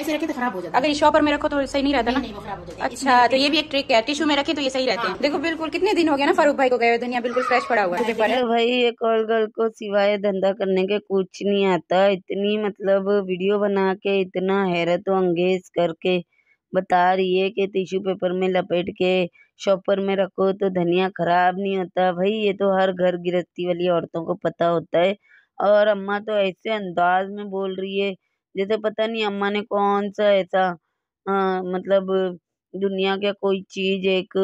ऐसे रखे तो खराब हो जाता अगर इस पर में रखो तो सही नहीं रहता ना नहीं, नहीं, वो अच्छा तो ये भी एक ट्रिक है टिश्यू में रखे तो ये सही रहते हैं हाँ। देखो बिल्कुल कितने दिन हो गया ना फारूक भाई को गए दुनिया बिल्कुल फ्रेश पड़ा हुआ है भाई ये कॉल गर्ल को सिवाय धंधा करने के कुछ नहीं आता इतनी मतलब वीडियो बना के इतना हैरत अंगेज करके बता रही है कि टिश्यू पेपर में लपेट के शॉपर में रखो तो धनिया खराब नहीं होता भाई ये तो हर घर गृहस्थी वाली औरतों को पता होता है और अम्मा तो ऐसे अंदाज में बोल रही है जैसे पता नहीं अम्मा ने कौन सा ऐसा मतलब दुनिया का कोई चीज़ एक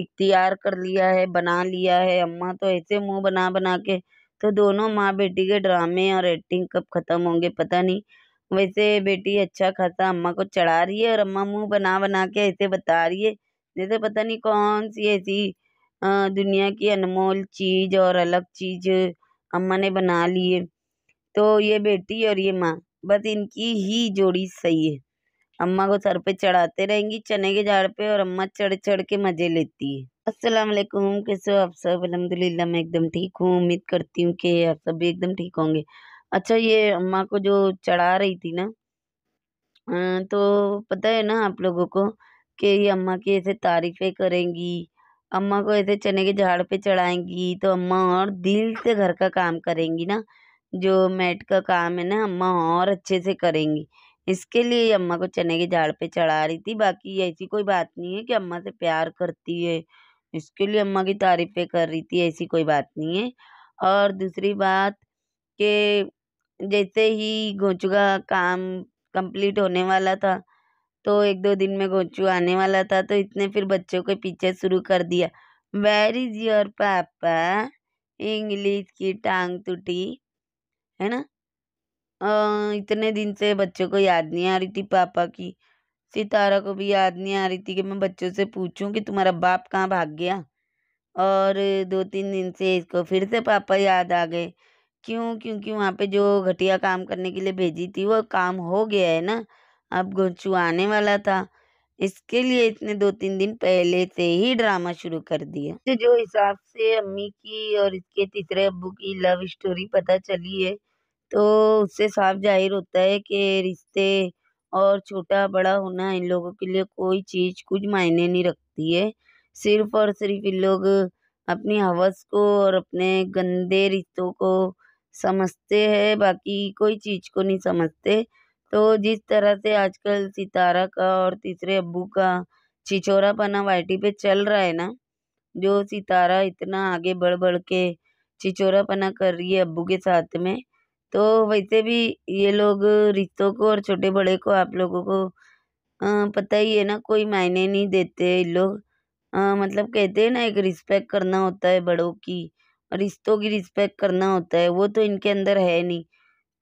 इख्तियार कर लिया है बना लिया है अम्मा तो ऐसे मुँह बना बना के तो दोनों माँ बेटी के ड्रामे और एक्टिंग कब ख़त्म होंगे पता नहीं वैसे बेटी अच्छा खासा अम्मा को चढ़ा रही है और अम्मा मुँह बना बना के ऐसे बता रही है जैसे पता नहीं कौन सी ऐसी दुनिया की अनमोल चीज़ और अलग चीज़ अम्मा ने बना ली है तो ये बेटी और ये माँ बस इनकी ही जोड़ी सही है अम्मा को सर पे चढ़ाते रहेंगी चने के झाड़ पे और अम्मा चढ़ चढ़ के मज़े लेती है असलम कैसे हो आप सब अलहमदिल्ला मैं एकदम ठीक हूँ उम्मीद करती हूँ कि आप सब भी एकदम ठीक होंगे अच्छा ये अम्मा को जो चढ़ा रही थी ना तो पता है ना आप लोगों को कि ये अम्मा की ऐसे तारीफ़ें करेंगी अम्मा को ऐसे चने के झाड़ पे चढ़ाएंगी तो अम्मा और दिल से घर का काम करेंगी ना जो मैट का काम है ना अम्मा और अच्छे से करेंगी इसके लिए अम्मा को चने के झाड़ पे चढ़ा रही थी बाकी ऐसी कोई बात नहीं है कि अम्मा से प्यार करती है इसके लिए अम्मा की तारीफ़ें कर रही थी ऐसी कोई बात नहीं है और दूसरी बात कि जैसे ही गोचू का काम कंप्लीट होने वाला था तो एक दो दिन में गोचू आने वाला था तो इसने फिर बच्चों के पीछे शुरू कर दिया where is your papa English की टांग टूटी है ना आ, इतने दिन से बच्चों को याद नहीं आ रही थी पापा की सितारा को भी याद नहीं आ रही थी कि मैं बच्चों से पूछूं कि तुम्हारा बाप कहाँ भाग गया और दो तीन दिन से इसको फिर से पापा याद आ गए क्यों क्योंकि वहाँ पे जो घटिया काम करने के लिए भेजी थी वो काम हो गया है ना अब गोचू आने वाला था इसके लिए इसने दो तीन दिन पहले से ही ड्रामा शुरू कर दिया जो हिसाब से अम्मी की और इसके तीसरे अबू की लव स्टोरी पता चली है तो उससे साफ जाहिर होता है कि रिश्ते और छोटा बड़ा होना इन लोगों के लिए कोई चीज़ कुछ मायने नहीं रखती है सिर्फ़ और सिर्फ़ इन लोग अपनी हवस को और अपने गंदे रिश्तों को समझते हैं बाकी कोई चीज़ को नहीं समझते तो जिस तरह से आजकल सितारा का और तीसरे अबू का पना वाइटी पे चल रहा है ना जो सितारा इतना आगे बढ़ बढ़ के पना कर रही है अबू के साथ में तो वैसे भी ये लोग रिश्तों को और छोटे बड़े को आप लोगों को पता ही है ना कोई मायने नहीं देते ये लोग मतलब कहते हैं ना एक रिस्पेक्ट करना होता है बड़ों की रिश्तों की रिस्पेक्ट करना होता है वो तो इनके अंदर है नहीं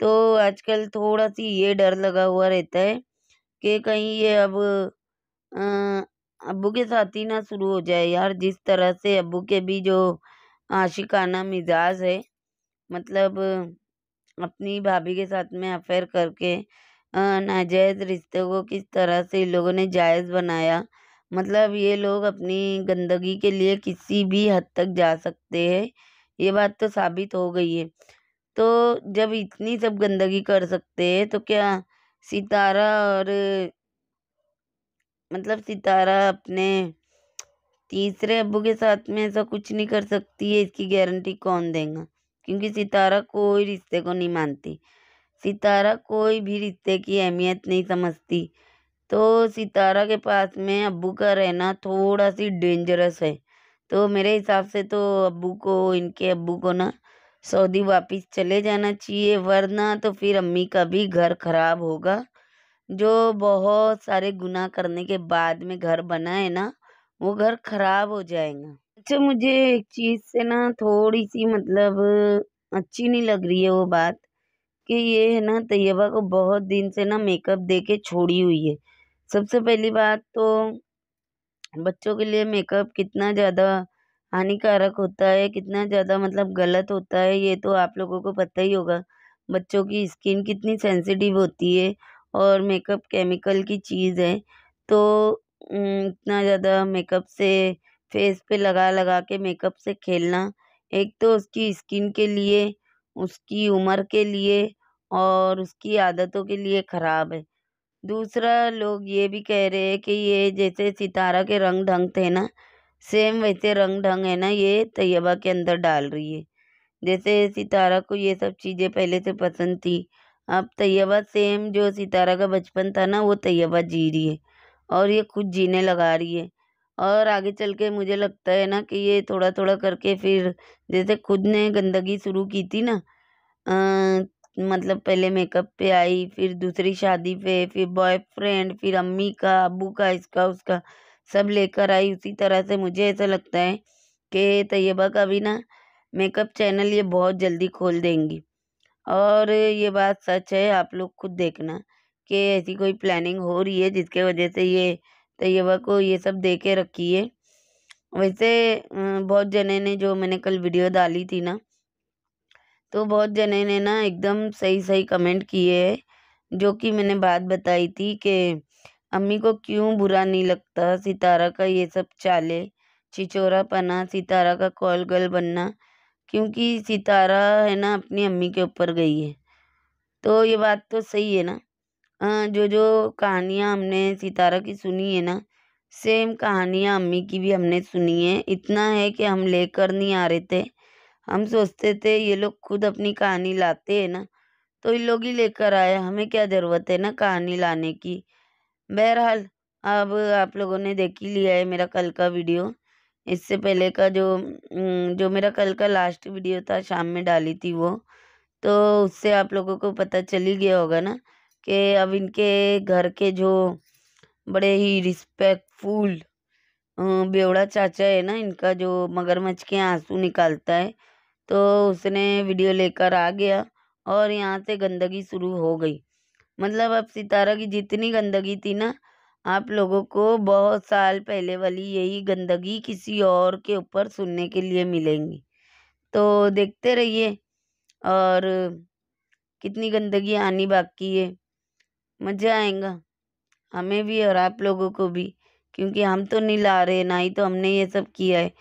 तो आजकल थोड़ा सी ये डर लगा हुआ रहता है कि कहीं ये अब अबू के साथ ही ना शुरू हो जाए यार जिस तरह से अबू के भी जो आशिकाना मिजाज है मतलब अपनी भाभी के साथ में अफेयर करके नाजायज़ रिश्ते को किस तरह से इन लोगों ने जायज़ बनाया मतलब ये लोग अपनी गंदगी के लिए किसी भी हद तक जा सकते हैं ये बात तो साबित हो गई है तो जब इतनी सब गंदगी कर सकते हैं तो क्या सितारा और मतलब सितारा अपने तीसरे अबू के साथ में ऐसा कुछ नहीं कर सकती है इसकी गारंटी कौन देगा क्योंकि सितारा कोई रिश्ते को नहीं मानती सितारा कोई भी रिश्ते की अहमियत नहीं समझती तो सितारा के पास में अबू का रहना थोड़ा सी डेंजरस है तो मेरे हिसाब से तो अबू को इनके अबू को ना सऊदी वापस चले जाना चाहिए वरना तो फिर अम्मी का भी घर खराब होगा जो बहुत सारे गुनाह करने के बाद में घर बना है ना वो घर खराब हो जाएगा अच्छा मुझे एक चीज़ से ना थोड़ी सी मतलब अच्छी नहीं लग रही है वो बात कि ये है ना तैयबा को बहुत दिन से ना मेकअप दे के छोड़ी हुई है सबसे पहली बात तो बच्चों के लिए मेकअप कितना ज़्यादा हानिकारक होता है कितना ज़्यादा मतलब गलत होता है ये तो आप लोगों को पता ही होगा बच्चों की स्किन कितनी सेंसिटिव होती है और मेकअप केमिकल की चीज़ है तो इतना ज़्यादा मेकअप से फेस पे लगा लगा के मेकअप से खेलना एक तो उसकी स्किन के लिए उसकी उम्र के लिए और उसकी आदतों के लिए ख़राब है दूसरा लोग ये भी कह रहे हैं कि ये जैसे सितारा के रंग ढंग थे ना सेम वैसे रंग ढंग है ना ये तैयबा के अंदर डाल रही है जैसे सितारा को ये सब चीज़ें पहले से पसंद थी अब तैयबा सेम जो सितारा का बचपन था ना वो तैयबा जी रही है और ये खुद जीने लगा रही है और आगे चल के मुझे लगता है ना कि ये थोड़ा थोड़ा करके फिर जैसे खुद ने गंदगी शुरू की थी ना मतलब पहले मेकअप पे आई फिर दूसरी शादी पे फिर बॉयफ्रेंड फिर अम्मी का अबू का इसका उसका सब लेकर आई उसी तरह से मुझे ऐसा लगता है कि तैयबा का भी ना मेकअप चैनल ये बहुत जल्दी खोल देंगी और ये बात सच है आप लोग खुद देखना कि ऐसी कोई प्लानिंग हो रही है जिसके वजह से ये तैयबा को ये सब दे के रखी है वैसे बहुत जने ने जो मैंने कल वीडियो डाली थी ना तो बहुत जने ने ना एकदम सही सही कमेंट किए है जो कि मैंने बात बताई थी कि अम्मी को क्यों बुरा नहीं लगता सितारा का ये सब चाले छिचोरा पना सितारा का कॉल गर्ल बनना क्योंकि सितारा है ना अपनी अम्मी के ऊपर गई है तो ये बात तो सही है ना जो जो कहानियाँ हमने सितारा की सुनी है ना सेम कहानियाँ अम्मी की भी हमने सुनी है इतना है कि हम लेकर नहीं आ रहे थे हम सोचते थे ये लोग खुद अपनी कहानी लाते हैं ना तो इन लोग ही लेकर आए हमें क्या ज़रूरत है ना कहानी लाने की बहरहाल अब आप लोगों ने देख ही लिया है मेरा कल का वीडियो इससे पहले का जो जो मेरा कल का लास्ट वीडियो था शाम में डाली थी वो तो उससे आप लोगों को पता चल ही गया होगा ना के अब इनके घर के जो बड़े ही रिस्पेक्टफुल बेवड़ा चाचा है ना इनका जो मगरमच्छ के आंसू निकालता है तो उसने वीडियो लेकर आ गया और यहाँ से गंदगी शुरू हो गई मतलब अब सितारा की जितनी गंदगी थी ना आप लोगों को बहुत साल पहले वाली यही गंदगी किसी और के ऊपर सुनने के लिए मिलेंगी तो देखते रहिए और कितनी गंदगी आनी बाकी है मज़ा आएगा हमें भी और आप लोगों को भी क्योंकि हम तो नहीं ला रहे ना ही तो हमने ये सब किया है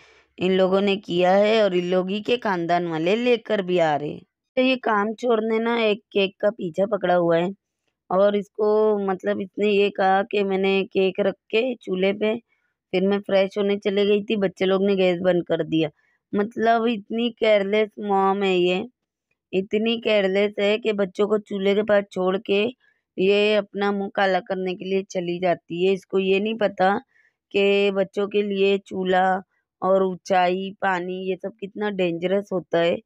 इन लोगों ने किया है और इन लोग ही के खानदान वाले लेकर भी आ रहे हैं तो ये काम छोड़ने ना एक केक का पीछा पकड़ा हुआ है और इसको मतलब इसने ये कहा कि मैंने केक रख के चूल्हे पे फिर मैं फ्रेश होने चले गई थी बच्चे लोग ने गैस बंद कर दिया मतलब इतनी केयरलेस मॉम है ये इतनी केयरलेस है कि बच्चों को चूल्हे के पास छोड़ के ये अपना मुंह काला करने के लिए चली जाती है इसको ये नहीं पता कि बच्चों के लिए चूल्हा और ऊंचाई पानी ये सब कितना डेंजरस होता है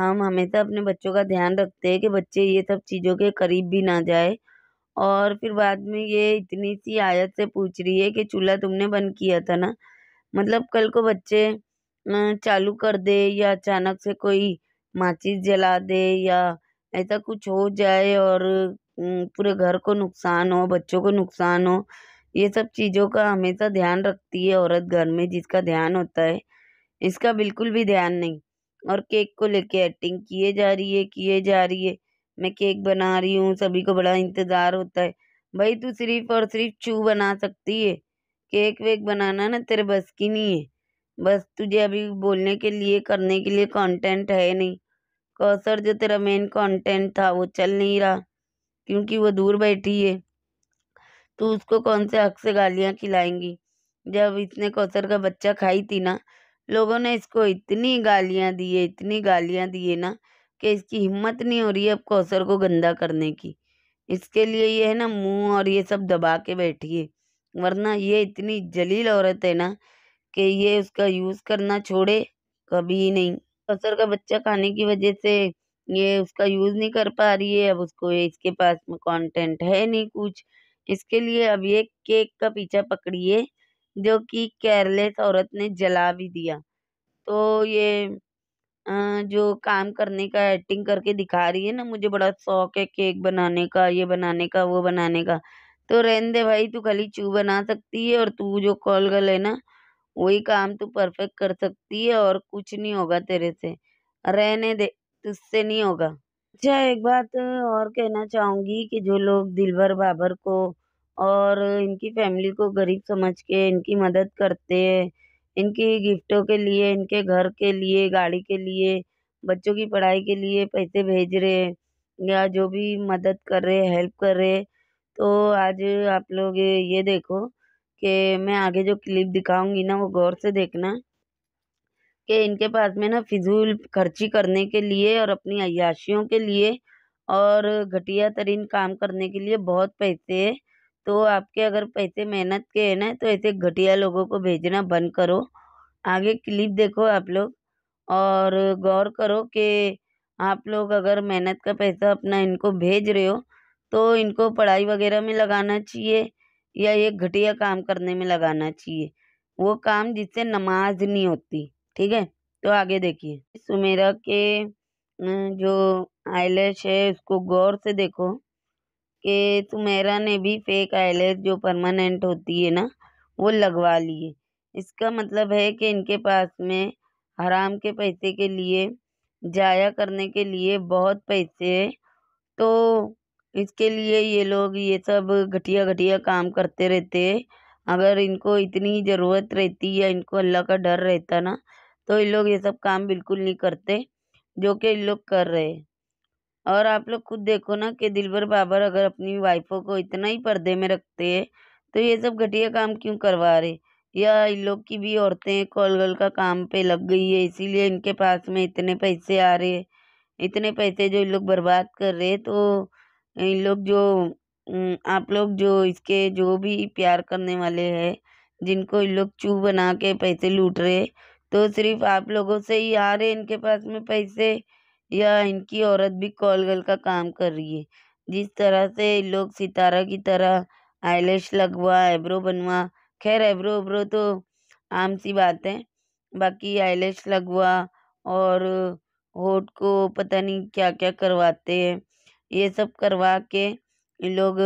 हम हमेशा अपने बच्चों का ध्यान रखते हैं कि बच्चे ये सब चीज़ों के करीब भी ना जाए और फिर बाद में ये इतनी सी आयत से पूछ रही है कि चूल्हा तुमने बंद किया था ना मतलब कल को बच्चे चालू कर दे या अचानक से कोई माचिस जला दे या ऐसा कुछ हो जाए और हम्म, पूरे घर को नुकसान हो बच्चों को नुकसान हो ये सब चीज़ों का हमेशा ध्यान रखती है औरत घर में जिसका ध्यान होता है इसका बिल्कुल भी ध्यान नहीं और केक को लेके एक्टिंग किए जा रही है किए जा रही है मैं केक बना रही हूँ सभी को बड़ा इंतज़ार होता है भाई तू सिर्फ और सिर्फ चू बना सकती है केक वेक बनाना ना तेरे बस की नहीं है बस तुझे अभी बोलने के लिए करने के लिए कंटेंट है नहीं कौसर जो तेरा मेन कंटेंट था वो चल नहीं रहा क्योंकि वो दूर बैठी है तो उसको कौन से हक से गालियाँ खिलाएंगी जब इसने कौसर का बच्चा खाई थी ना लोगों ने इसको इतनी गालियाँ दी है इतनी गालियाँ दी है ना कि इसकी हिम्मत नहीं हो रही है अब कौसर को गंदा करने की इसके लिए ये है ना मुंह और ये सब दबा के बैठी है वरना ये इतनी जलील औरत है ना कि ये उसका यूज़ करना छोड़े कभी नहीं कौसर का बच्चा खाने की वजह से ये उसका यूज़ नहीं कर पा रही है अब उसको इसके पास में कंटेंट है नहीं कुछ इसके लिए अब ये केक का पीछा पकड़िए जो कि केयरलेस औरत ने जला भी दिया तो ये जो काम करने का एक्टिंग करके दिखा रही है ना मुझे बड़ा शौक है केक बनाने का ये बनाने का वो बनाने का तो रहने दे भाई तू खाली चू बना सकती है और तू जो कॉल कर लेना वही काम तू परफेक्ट कर सकती है और कुछ नहीं होगा तेरे से रहने दे उससे नहीं होगा अच्छा एक बात और कहना चाहूँगी कि जो लोग दिलबर बाबर को और इनकी फैमिली को गरीब समझ के इनकी मदद करते हैं इनकी गिफ्टों के लिए इनके घर के लिए गाड़ी के लिए बच्चों की पढ़ाई के लिए पैसे भेज रहे हैं या जो भी मदद कर रहे हेल्प कर रहे तो आज आप लोग ये देखो कि मैं आगे जो क्लिप दिखाऊंगी ना वो गौर से देखना कि इनके पास में ना फिजूल खर्ची करने के लिए और अपनी अयाशियों के लिए और घटिया तरीन काम करने के लिए बहुत पैसे है तो आपके अगर पैसे मेहनत के हैं ना तो ऐसे घटिया लोगों को भेजना बंद करो आगे क्लिप देखो आप लोग और गौर करो कि आप लोग अगर मेहनत का पैसा अपना इनको भेज रहे हो तो इनको पढ़ाई वगैरह में लगाना चाहिए या ये घटिया काम करने में लगाना चाहिए वो काम जिससे नमाज नहीं होती ठीक है तो आगे देखिए सुमेरा के जो आईलेश है उसको गौर से देखो कि सुमेरा ने भी फेक आईलेश जो परमानेंट होती है ना वो लगवा लिए इसका मतलब है कि इनके पास में हराम के पैसे के लिए जाया करने के लिए बहुत पैसे है तो इसके लिए ये लोग ये सब घटिया घटिया काम करते रहते हैं अगर इनको इतनी ज़रूरत रहती या इनको अल्लाह का डर रहता ना तो ये लोग ये सब काम बिल्कुल नहीं करते जो कि इन लोग कर रहे और आप लोग खुद देखो ना कि दिलबर बाबर अगर अपनी वाइफों को इतना ही पर्दे में रखते हैं तो ये सब घटिया काम क्यों करवा रहे या इन लोग की भी औरतें कॉल गल का काम पे लग गई है इसीलिए इनके पास में इतने पैसे आ रहे हैं इतने पैसे जो इन लोग बर्बाद कर रहे तो इन लोग जो आप लोग जो इसके जो भी प्यार करने वाले हैं जिनको इन लोग चू बना के पैसे लूट रहे तो सिर्फ आप लोगों से ही आ रहे इनके पास में पैसे या इनकी औरत भी कॉल गल का काम कर रही है जिस तरह से लोग सितारा की तरह आईलेश लगवा एब्रो बनवा खैर एब्रो उब्रो तो आम सी बात है बाकी आईलेश लगवा और होट को पता नहीं क्या क्या करवाते हैं ये सब करवा के लोग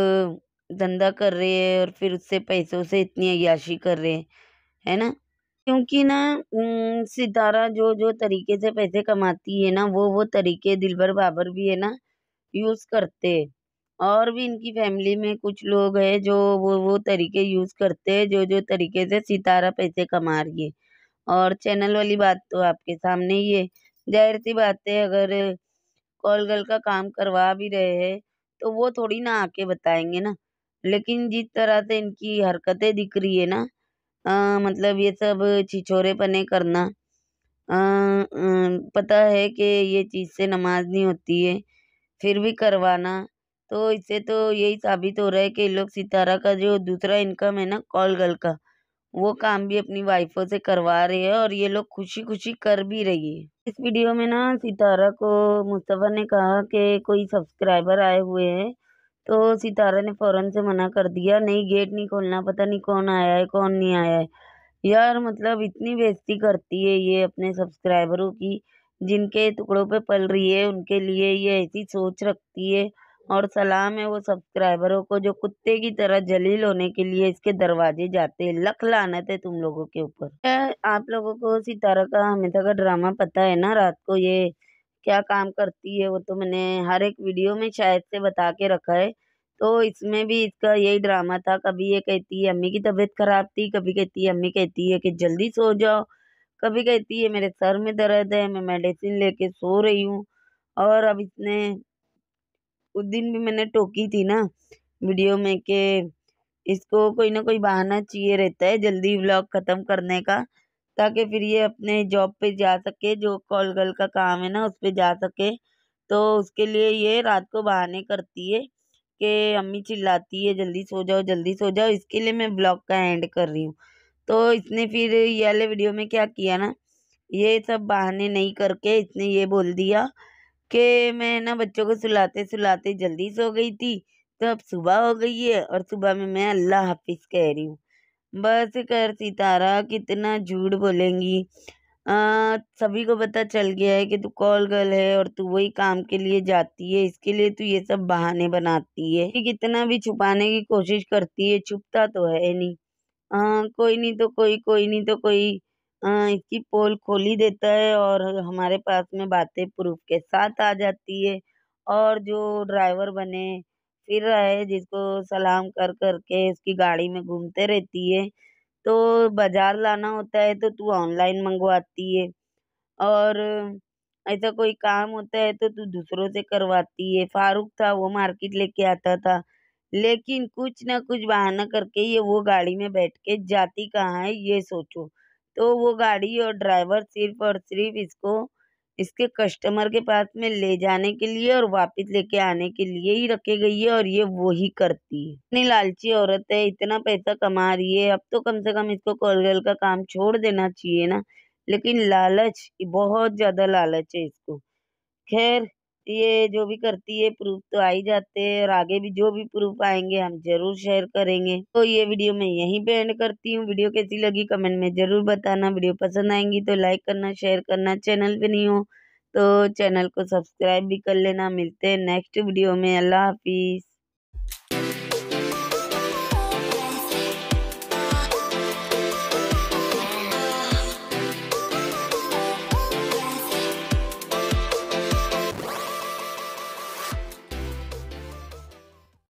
धंधा कर रहे हैं और फिर उससे पैसों से इतनी अयाशी कर रहे हैं है ना क्योंकि ना सितारा जो जो तरीके से पैसे कमाती है ना वो वो तरीके दिलबर बाबर भी है ना यूज़ करते और भी इनकी फैमिली में कुछ लोग हैं जो वो वो तरीके यूज़ करते हैं जो जो तरीके से सितारा पैसे कमा रही है और चैनल वाली बात तो आपके सामने ही है जाहिर सी बात है अगर कॉल गर्ल का काम करवा भी रहे हैं तो वो थोड़ी ना आके बताएंगे ना लेकिन जिस तरह से इनकी हरकतें दिख रही है ना मतलब ये सब छिछोरेपने करना पता है कि ये चीज़ से नमाज़ नहीं होती है फिर भी करवाना तो इससे तो यही साबित हो रहा है कि ये लोग सितारा का जो दूसरा इनकम है ना कॉल गर्ल का वो काम भी अपनी वाइफों से करवा रहे हैं और ये लोग खुशी खुशी कर भी रही है इस वीडियो में ना सितारा को मुस्तफ़ा ने कहा कि कोई सब्सक्राइबर आए हुए हैं तो सितारा ने फ़ौरन से मना कर दिया नहीं गेट नहीं खोलना पता नहीं कौन आया है कौन नहीं आया है यार मतलब इतनी बेजती करती है ये अपने सब्सक्राइबरों की जिनके टुकड़ों पे पल रही है उनके लिए ये ऐसी सोच रखती है और सलाम है वो सब्सक्राइबरों को जो कुत्ते की तरह जलील होने के लिए इसके दरवाजे जाते हैं लख लानत है तुम लोगों के ऊपर आप लोगों को सितारा का हमेशा का ड्रामा पता है ना रात को ये क्या काम करती है वो तो मैंने हर एक वीडियो में शायद से बता के रखा है तो इसमें भी इसका यही ड्रामा था कभी ये कहती है अम्मी की तबीयत ख़राब थी कभी कहती है अम्मी कहती है कि जल्दी सो जाओ कभी कहती है मेरे सर में दर्द है मैं मेडिसिन लेके सो रही हूँ और अब इसने उस दिन भी मैंने टोकी थी ना वीडियो में कि इसको कोई ना कोई बहाना चाहिए रहता है जल्दी ब्लॉग ख़त्म करने का ताकि फिर ये अपने जॉब पे जा सके जो कॉल गर्ल का काम है ना उस पर जा सके तो उसके लिए ये रात को बहाने करती है कि अम्मी चिल्लाती है जल्दी सो जाओ जल्दी सो जाओ इसके लिए मैं ब्लॉग का एंड कर रही हूँ तो इसने फिर ये वाले वीडियो में क्या किया ना ये सब बहाने नहीं करके इसने ये बोल दिया कि मैं ना बच्चों को सुलाते सुलाते जल्दी सो गई थी तो अब सुबह हो गई है और सुबह में मैं अल्लाह हाफिज़ कह रही हूँ बस कर सितारा कितना झूठ बोलेंगी सभी को पता चल गया है कि तू कॉल गर्ल है और तू वही काम के लिए जाती है इसके लिए तू ये सब बहाने बनाती है कि कितना भी छुपाने की कोशिश करती है छुपता तो है नहीं आ, कोई नहीं तो कोई कोई नहीं तो कोई आ, इसकी पोल खोल ही देता है और हमारे पास में बातें प्रूफ के साथ आ जाती है और जो ड्राइवर बने फिर रहा है जिसको सलाम कर कर के उसकी गाड़ी में घूमते रहती है तो बाज़ार लाना होता है तो तू ऑनलाइन मंगवाती है और ऐसा कोई काम होता है तो तू दूसरों से करवाती है फारूक था वो मार्केट लेके आता था लेकिन कुछ ना कुछ बहाना करके ये वो गाड़ी में बैठ के जाती कहाँ है ये सोचो तो वो गाड़ी और ड्राइवर सिर्फ और सिर्फ इसको इसके कस्टमर के पास में ले जाने के लिए और वापस लेके आने के लिए ही रखे गई है और ये वो ही करती है इतनी लालची औरत है इतना पैसा कमा रही है अब तो कम से कम इसको गर्ल का काम छोड़ देना चाहिए ना लेकिन लालच बहुत ज़्यादा लालच है इसको खैर है जो भी करती है प्रूफ तो आ ही जाते हैं और आगे भी जो भी प्रूफ आएंगे हम जरूर शेयर करेंगे तो ये वीडियो मैं यहीं पे एंड करती हूँ वीडियो कैसी लगी कमेंट में जरूर बताना वीडियो पसंद आएंगी तो लाइक करना शेयर करना चैनल पे नहीं हो तो चैनल को सब्सक्राइब भी कर लेना मिलते हैं नेक्स्ट वीडियो में अल्लाह हाफिज़